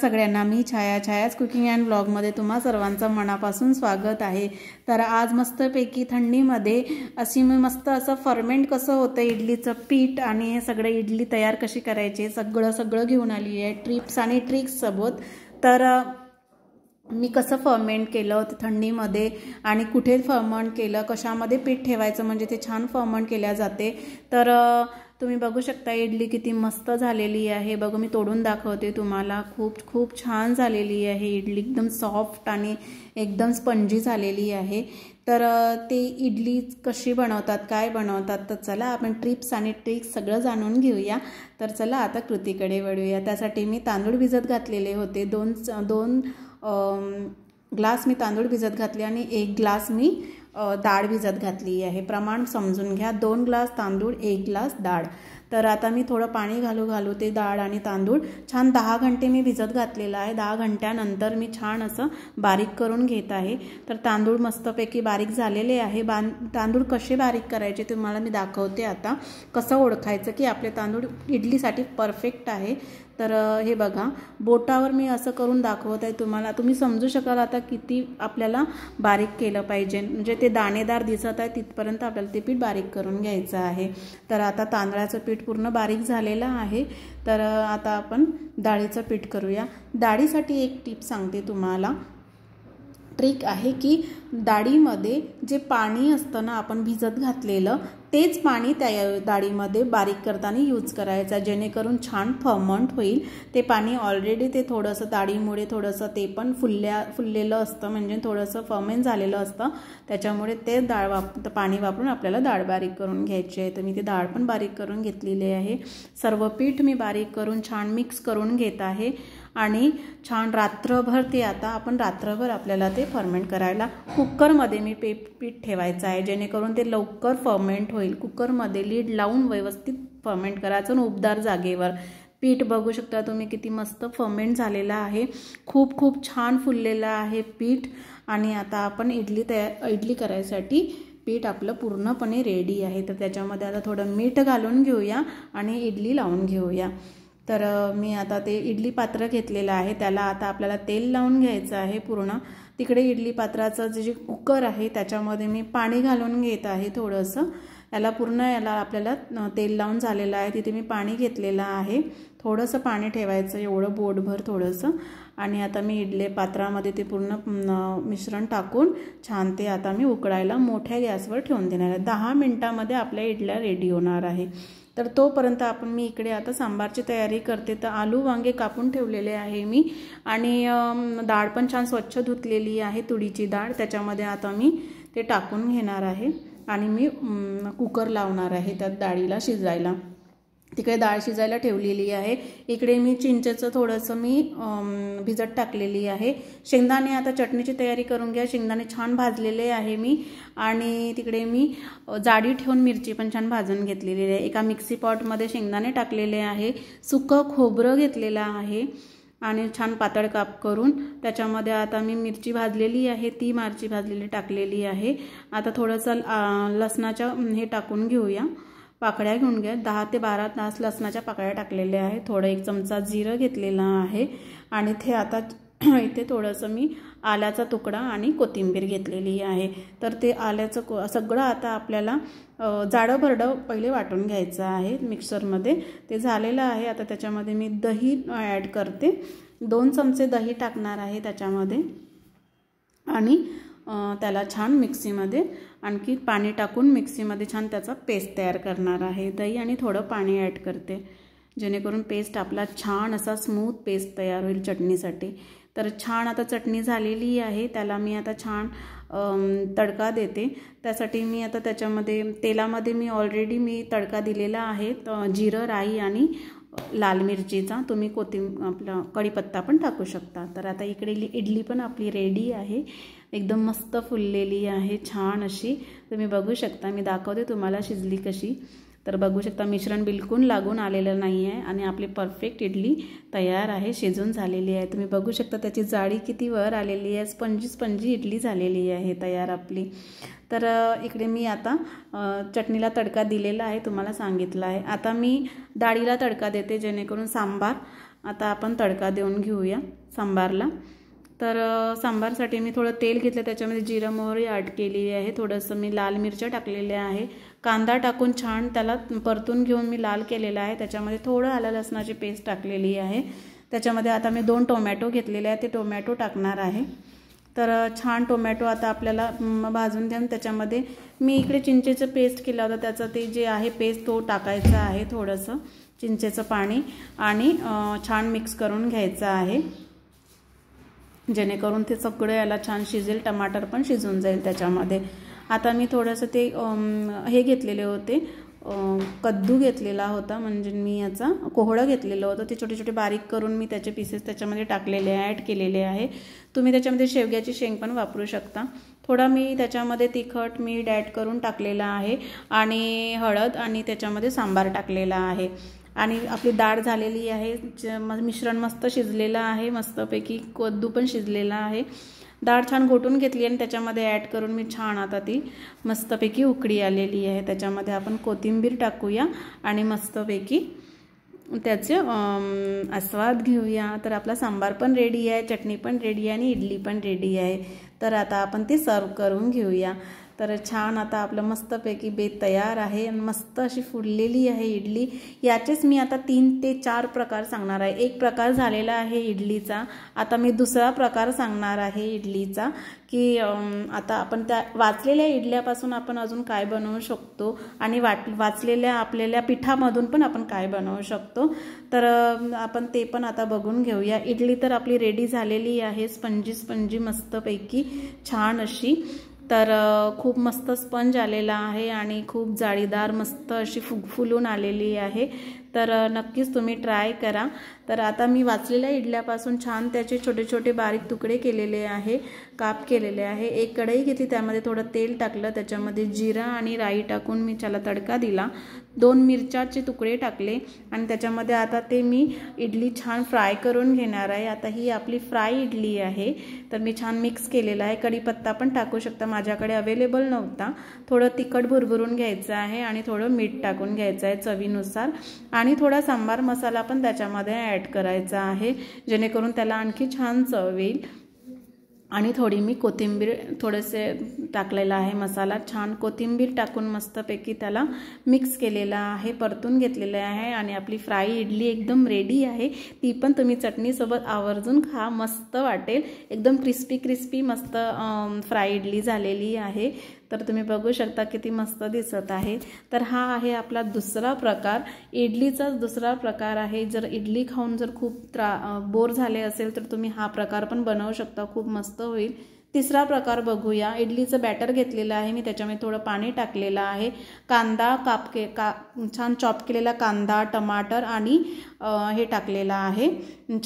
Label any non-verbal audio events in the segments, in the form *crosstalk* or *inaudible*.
सगळ्यांना मी छाया छायाच cooking and ब्लॉगमध्ये तुम्हा सर्वांचं मनापासून स्वागत आहे तर आज मस्तपैकी थंडीमध्ये अशी मी मस्त असं फर्मेंट कसं होतं इडलीचं पीठ आणि सगळं इडली तयार कशी करायची सगळं सगळं घेऊन आली आहे ट्रिप्स आणि ट्रिक्ससोबत तर मी कसं फर्मेंट केलं होतं थंडीमध्ये आणि कुठे फर्मंट केलं कशामध्ये पीठ ठेवायचं म्हणजे ते छान फर्मंट केल्या जाते तर तुम्ही बघू शकता इडली किती मस्त झालेली आहे बघू मी तोडून दाखवते तुम्हाला खूप खूप छान झालेली आहे इडली एकदम सॉफ्ट आणि एकदम स्पंजी झालेली आहे तर ते इडली कशी बनवतात काय बनवतात तर चला आपण ट्रिप्स आणि ट्रिक्स सगळं जाणून घेऊया तर चला आता कृतीकडे वळूया त्यासाठी मी तांदूळ भिजत घातलेले होते दोन दोन ग्लास मी तांदूळ भिजत घातले आणि एक ग्लास मी डाळ भिजत घातली आहे प्रमाण समजून घ्या दोन ग्लास तांदूळ एक ग्लास डाळ तर आता मी थोडं पाणी घालू घालू ते डाळ आणि तांदूळ छान दहा घंटे मी भिजत घातलेलं आहे दहा घंट्यानंतर मी छान असं बारीक करून घेत आहे तर तांदूळ मस्तपैकी बारीक झालेले आहे बां तांदूळ कसे बारीक करायचे तुम्हाला मी दाखवते आता कसं ओळखायचं की आपले तांदूळ इडलीसाठी परफेक्ट आहे तर हे बघा बोटावर मी असं करून दाखवत आहे तुम्हाला तुम्ही समजू शकाल आता किती आपल्याला बारीक केलं पाहिजे म्हणजे ते दाणेदार दिसत आहे तिथपर्यंत आपल्याला ते पीठ बारीक करून घ्यायचं आहे तर आता तांदळाचं पीठ पूर्ण बारीक झालेलं आहे तर आता आपण डाळीचं पीठ करूया डाळीसाठी एक टीप सांगते तुम्हाला ट्रिक आहे की डाळीमध्ये जे पाणी असतं ना आपण भिजत घातलेलं तेच पाणी त्या डाळीमध्ये बारीक करताना यूज करायचा जेणेकरून छान फमंट होईल ते पाणी ऑलरेडी ते थोडंसं डाळीमुळे थोडंसं ते पण फुलल्या फुललेलं असतं म्हणजे थोडंसं फर्मेंट झालेलं असतं त्याच्यामुळे ते डाळ वाप पाणी वापरून आपल्याला डाळ बारीक करून घ्यायची आहे तर मी ते डाळ पण बारीक करून घेतलेली आहे सर्व पीठ मी बारीक करून छान मिक्स करून घेत आहे आणि छान रात्रभर ते आता आपण रात्रभर आपल्याला ते फर्मेंट करायला कुकरमध्ये मी पे पीठ ठेवायचं आहे जेणेकरून ते लवकर फर्मेंट होईल कुकरमध्ये लीड लावून व्यवस्थित फर्मेंट करायचं उबदार जागेवर पीठ बघू शकता तुम्ही किती मस्त फर्मेंट झालेला आहे खूप खूप छान फुललेलं आहे पीठ आणि आता आपण इडली तयार इडली करायसाठी पीठ आपलं पूर्णपणे रेडी आहे तर त्याच्यामध्ये आता थोडं मीठ घालून घेऊया आणि इडली लावून घेऊया तर मी आता ते इडली पात्र घेतलेलं आहे त्याला आता आपल्याला तेल लावून घ्यायचं आहे पूर्ण तिकडे इडली पात्राचं जे जे कुकर आहे त्याच्यामध्ये मी पाणी घालून घेत आहे थोडंसं याला पूर्ण याला आपल्याला तेल लावून झालेलं आहे तिथे मी पाणी घेतलेलं आहे थोडंसं पाणी ठेवायचं एवढं बोटभर थोडंसं आणि आता मी इडले पात्रामध्ये ते पूर्ण मिश्रण टाकून छान ते आता मी उकळायला मोठ्या गॅसवर ठेवून देणार आहे दहा मिनटामध्ये आपल्या इडल्या रेडी होणार आहे तर तोपर्यंत आपण मी इकडे आता सांबारची तयारी करते तर आलू वांगे कापून ठेवलेले आहे मी आणि डाळ पण छान स्वच्छ धुतलेली आहे तुडीची डाळ त्याच्यामध्ये आता मी ते टाकून घेणार आहे आणि मी कुकर लावणार आहे त्या डाळीला शिजायला तिकडे डाळ शिजायला ठेवलेली आहे इकडे मी चिंचेचं थोडंसं मी भिजत टाकलेली आहे शेंगदाणे आता चटणीची तयारी करून घ्या शेंगदाणे छान भाजलेले आहे मी आणि तिकडे मी जाडी ठेवून मिरची पण छान भाजून घेतलेली आहे एका मिक्सी पॉटमध्ये शेंगदाणे टाकलेले आहे सुकं खोबरं घेतलेलं आहे आणि छान पातळ काप करून त्याच्यामध्ये आता मी मिरची भाजलेली आहे ती मारची भाजलेली टाकलेली आहे आता थोडंसं लसणाच्या हे टाकून घेऊया पाकळ्या घेऊन घ्या दहा ते बारा तास लसणाच्या पाकळ्या टाकलेल्या आहे थोडं एक चमचा जिरं घेतलेला आहे आणि ते आता *clears throat* इथे थोडंसं मी आल्याचा तुकडा आणि कोथिंबीर घेतलेली आहे तर ते आल्याचं को सगळं आता आपल्याला जाडं भरडं पहिले वाटून घ्यायचं आहे मिक्सरमध्ये ते झालेलं आहे आता त्याच्यामध्ये मी दही ॲड करते दोन चमचे दही टाकणार आहे त्याच्यामध्ये आणि त्याला छान मिक्सीमध्ये आणखी पाणी टाकून मिक्सीमध्ये छान त्याचा पेस्ट तयार करणार आहे दही आणि थोडं पाणी ॲड करते जेणेकरून पेस्ट आपला छान असा स्मूथ पेस्ट तयार होईल चटणीसाठी तर छान आता चटणी झालेली आहे त्याला मी आता छान तडका देते त्यासाठी मी आता त्याच्यामध्ये तेलामध्ये मी ऑलरेडी मी तडका दिलेला आहे जिरं राई आणि लाल मिरचीचा तुम्ही कोथिंब आपला कढीपत्ता पण टाकू शकता तर आता इकडे इडली पण आपली रेडी आहे एकदम मस्त फुललेली आहे छान अशी तुम्ही बघू शकता मी दाखवते तुम्हाला शिजली कशी तर बघू शकता मिश्रण बिलकुल लागून आलेलं नाही आहे आणि आपली परफेक्ट इडली तयार आहे शिजून झालेली आहे तुम्ही बघू शकता त्याची जाळी किती वर आलेली आहे स्पंजी स्पंजी इडली झालेली आहे तयार आपली तर इकडे मी आता चटणीला तडका दिलेला आहे तुम्हाला सांगितलं आहे आता मी डाळीला तडका देते जेणेकरून सांबार आता आपण तडका देऊन घेऊया सांबारला तर सांबारसाठी मी थोडं तेल घेतलं त्याच्यामध्ये जिरं मोहरी आट केलेली आहे थोडंसं मी लाल मिरच्या टाकलेल्या आहे कांदा टाकून छान त्याला परतून घेऊन मी लाल केलेला आहे त्याच्यामध्ये थोडं आलं लसणाची पेस्ट टाकलेली आहे त्याच्यामध्ये आता मी दोन टोमॅटो घेतलेले आहे ते टोमॅटो टाकणार आहे तर छान टोमॅटो आता आपल्याला भाजून द्या त्याच्यामध्ये मी इकडे चिंचेचं पेस्ट केला होता त्याचं ते जे आहे पेस्ट तो टाकायचा आहे थोडंसं चिंचेचं पाणी आणि छान मिक्स करून घ्यायचं आहे जेणेकरून ते सगळं याला छान शिजेल टमाटर पण शिजून जाईल त्याच्यामध्ये आता मी थोडंसं ते हे घेतलेले होते कद्दू घेतलेला होता म्हणजे मी याचा कोहळं घेतलेलं होतं ते छोटे छोटे बारीक करून मी त्याचे पीसेस त्याच्यामध्ये टाकलेले ॲड केलेले आहे तुम्ही त्याच्यामध्ये शेवग्याची शेंग पण वापरू शकता थोडा मी त्याच्यामध्ये तिखट मी ॲड करून टाकलेला आहे आणि हळद आणि त्याच्यामध्ये सांबार टाकलेला आहे आणि आपली डाळ झालेली आहे मिश्रण मस्त शिजलेलं आहे मस्तपैकी कद्दू पण शिजलेला आहे डाळ छान घोटून घेतली आणि त्याच्यामध्ये ॲड करून मी छान आता ती मस्तपैकी उकडी आलेली आहे त्याच्यामध्ये आपण कोथिंबीर टाकूया आणि मस्तपैकी त्याचे आस्वाद घेऊया तर आपला सांबार पण रेडी आहे चटणी पण रेडी आहे आणि इडली पण रेडी आहे तर आता आपण ती सर्व करून घेऊया तर छान आता आपलं मस्तपैकी बेत तयार आहे आणि मस्त अशी फुडलेली आहे इडली याचेच मी आता तीन ते चार प्रकार सांगणार आहे एक प्रकार झालेला आहे इडलीचा आता मी दुसरा प्रकार सांगणार आहे इडलीचा की आता आपण त्या वाचलेल्या इडल्यापासून आपण अजून काय बनवू शकतो आणि वाट वाचलेल्या आपल्याला पिठामधून पण आपण काय बनवू शकतो तर आपण ते पण आता बघून घेऊया इडली तर आपली रेडी झालेली आहे स्पंजी स्पंजी मस्तपैकी छान अशी तर खूप मस्त स्पंज आलेला आहे आणि खूप जाळीदार मस्त अशी फुगफुलून आलेली आहे तर नक्कीच तुम्ही ट्राय करा तर आता मी वाचलेल्या इडल्यापासून छान त्याचे छोटे छोटे बारीक तुकडे केलेले आहे काप केलेले आहे एक कढई घेतली त्यामध्ये थोडं तेल टाकलं त्याच्यामध्ये जिरा आणि राई टाकून मी त्याला तडका दिला दोन मिरच्याचे तुकडे टाकले आणि त्याच्यामध्ये आता ते मी इडली छान फ्राय करून घेणार आहे आता ही आपली फ्राय इडली आहे तर मी छान मिक्स केलेला आहे कढीपत्ता पण टाकू शकता माझ्याकडे अवेलेबल नव्हता थोडं तिखट भुरभुरून घ्यायचं आहे आणि थोडं मीठ टाकून घ्यायचं आहे चवीनुसार आणि थोडा सांबार मसाला पण त्याच्यामध्ये ॲड करायचा आहे जेणेकरून त्याला आणखी छान चव येईल आणि थोडी मी कोथिंबीर थोडेसे टाकलेला आहे मसाला छान कोथिंबीर टाकून मस्तपैकी त्याला मिक्स केलेला आहे परतून घेतलेले आहे आणि आपली फ्राय इडली एकदम रेडी आहे ती पण तुम्ही चटणीसोबत आवर्जून खा मस्त वाटेल एकदम क्रिस्पी क्रिस्पी मस्त फ्राय इडली झालेली आहे तर तुम्ही बघू शकता किती मस्त दिसत आहे तर हा आहे आपला दुसरा प्रकार इडलीचाच दुसरा प्रकार आहे जर इडली खाऊन जर खूप त्रा बोर झाले असेल तर तुम्ही हा प्रकार पण बनवू शकता खूप मस्त होईल तिसरा प्रकार बघूया इडलीचं बॅटर घेतलेलं आहे मी त्याच्यामध्ये थोडं पाणी टाकलेलं आहे कांदा कापके का छान चॉप केलेला कांदा टमाटर आणि हे टाकलेलं आहे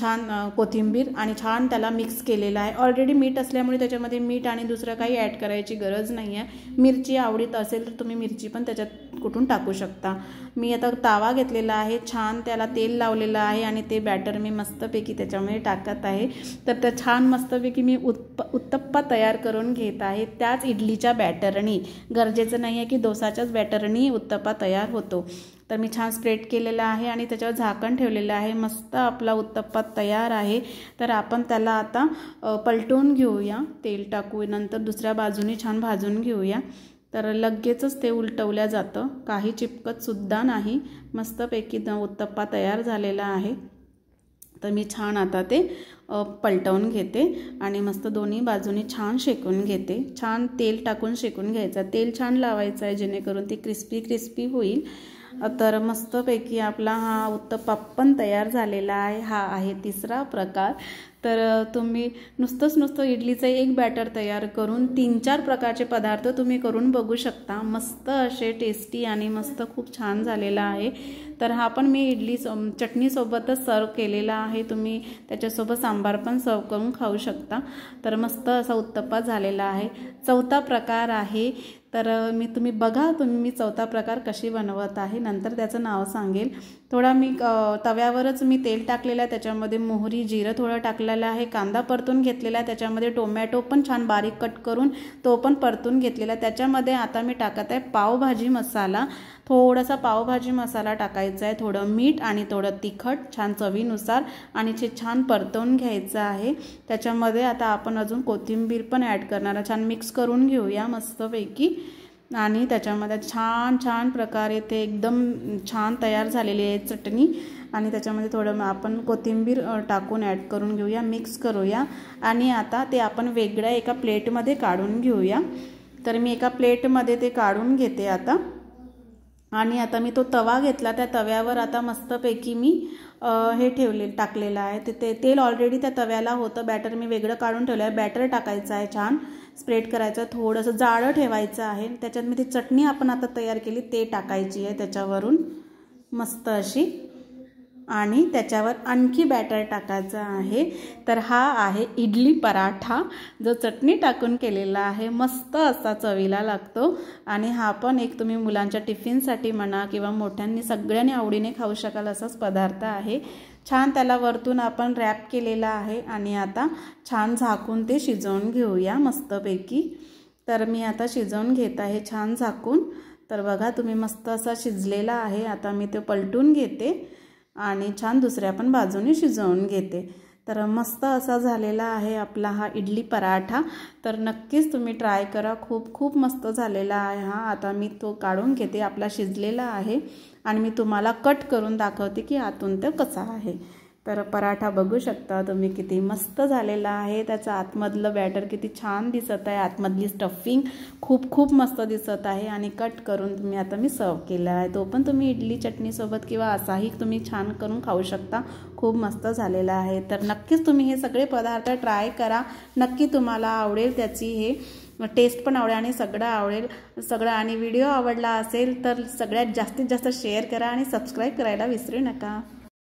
छान कोथिंबीर आणि छान त्याला मिक्स केलेलं आहे ऑलरेडी मीठ असल्यामुळे त्याच्यामध्ये मीठ आणि दुसरं काही ॲड करायची गरज नाही आहे मिरची आवडीत असेल तर तुम्ही मिरची पण त्याच्यात कुठून टाकू शकता मी आता तावा घेतलेला आहे छान त्याला तेल लावलेलं आहे आणि ते बॅटर मी मस्तपैकी त्याच्यामध्ये टाकत आहे तर त्या छान मस्तपैकी मी उत्प उत्तप्पा तयार करून घेत आहे त्याच इडलीच्या बॅटरनी गरजेचं नाही आहे की डोसाच्याच बॅटरनी उत्तप्पा तयार होतो तर मी छान स्प्रेड केलेला आहे आणि त्याच्यावर झाकण ठेवलेलं आहे मस्त आपला उत्तप्पा तयार आहे तर आपण त्याला आता पलटून घेऊया तेल टाकू नंतर दुसऱ्या बाजूने छान भाजून घेऊया तर लगेचच ते उलटवल्या जातं काही चिपकतसुद्धा नाही मस्तपैकी उत्तप्पा तयार झालेला आहे तर मी छान आता ते पलटवून घेते आणि मस्त दोन्ही बाजूने छान शेकून घेते छान तेल टाकून शेकून घ्यायचा तेल छान लावायचं आहे जेणेकरून ती क्रिस्पी क्रिस्पी होईल तर मस्तपैकी आपला हा उत्तपाप पण तयार झालेला आहे हा आहे तिसरा प्रकार तर तुम्ही नुसतंच नुसतं इडलीचं एक बॅटर तयार करून तीन चार प्रकारचे पदार्थ तुम्ही करून बघू शकता मस्त असे टेस्टी आणि मस्त खूप छान झालेला आहे तर हा पण मी इडली सो चटणीसोबतच सर्व केलेला आहे तुम्ही त्याच्यासोबत सांबार पण सर्व करून खाऊ शकता तर मस्त असा उत्तप्पा झालेला आहे चौथा प्रकार आहे तर मी तुम्ही बघा तुम्ही मी चौथा प्रकार कशी बनवत आहे नंतर त्याचं नाव सांगेल थोडा मी तव्यावरच मी तेल टाकलेलं आहे त्याच्यामध्ये मोहरी जिरं थोडं टाकलेलं आहे कांदा परतून घेतलेला आहे त्याच्यामध्ये टोमॅटो पण छान बारीक कट करून तो पण परतून घेतलेला आहे त्याच्यामध्ये आता मी टाकत आहे पावभाजी मसाला थोडासा पावभाजी मसाला टाकायचा आहे थोडं मीठ आणि थोडं तिखट छान चवीनुसार आणि ते छान परतवून घ्यायचं आहे त्याच्यामध्ये आता आपण अजून कोथिंबीर पण ॲड करणार छान मिक्स करून घेऊया मस्तपैकी आणि त्याच्यामध्ये छान छान प्रकारे ते एकदम छान तयार झालेली आहे चटणी आणि त्याच्यामध्ये थोडं आपण कोथिंबीर टाकून ॲड करून घेऊया मिक्स करूया आणि आता ते आपण वेगळ्या एका प्लेटमध्ये काढून घेऊया तर मी एका प्लेटमध्ये ते काढून घेते आता आणि आता मी तो तवा घेतला त्या तव्यावर आता मस्तपैकी मी हे ठेवले टाकलेलं आहे ते तेल ऑलरेडी त्या तव्याला होतं बॅटर मी वेगळं काढून ठेवलं आहे बॅटर टाकायचं आहे छान स्प्रेड करायचं थोडंसं जाळं ठेवायचं आहे त्याच्यात मी ती चटणी आपण आता तयार केली ते टाकायची आहे त्याच्यावरून मस्त अशी आणि त्याच्यावर आणखी बॅटर टाकायचा आहे तर हा आहे इडली पराठा जो चटणी टाकून केलेला आहे मस्त असा चवीला लागतो आणि हा पण एक तुम्ही मुलांच्या टिफिनसाठी म्हणा किंवा मोठ्यांनी सगळ्यांनी आवडीने खाऊ शकाल असाच पदार्थ आहे छान त्याला वरतून आपण रॅप केलेला आहे आणि आता छान झाकून ते शिजवून घेऊया मस्तपैकी तर मी आता शिजवून घेत आहे छान झाकून तर बघा तुम्ही मस्त असा शिजलेला आहे आता मी ते पलटून घेते आणि छान दुसऱ्या पण बाजूने शिजवून घेते तर मस्त असा झालेला आहे आपला हा इडली पराठा तर नक्कीच तुम्ही ट्राय करा खूप खूप मस्त झालेला आहे हा आता मी तो काढून घेते आपला शिजलेला आहे आणि मी तुम्हाला कट करून दाखवते की आतून तो कसा आहे तर पराठा बघू शकता तुम्ही किती मस्त झालेला आहे त्याचं आतमधलं बॅटर किती छान दिसत आहे आतमधली स्टफिंग खूप खूप मस्त दिसत आहे आणि कट करून तुम्ही आता मी सर्व केला आहे तो पण तुम्ही इडली चटणीसोबत किंवा असाही तुम्ही छान करून खाऊ शकता खूप मस्त झालेला आहे तर नक्कीच तुम्ही हे सगळे पदार्थ ट्राय करा नक्की तुम्हाला आवडेल त्याची हे टेस्ट पण आवडेल आणि सगळं आवडेल सगळं आणि व्हिडिओ आवडला असेल तर सगळ्यात जास्तीत जास्त शेअर करा आणि सबस्क्राईब करायला विसरू नका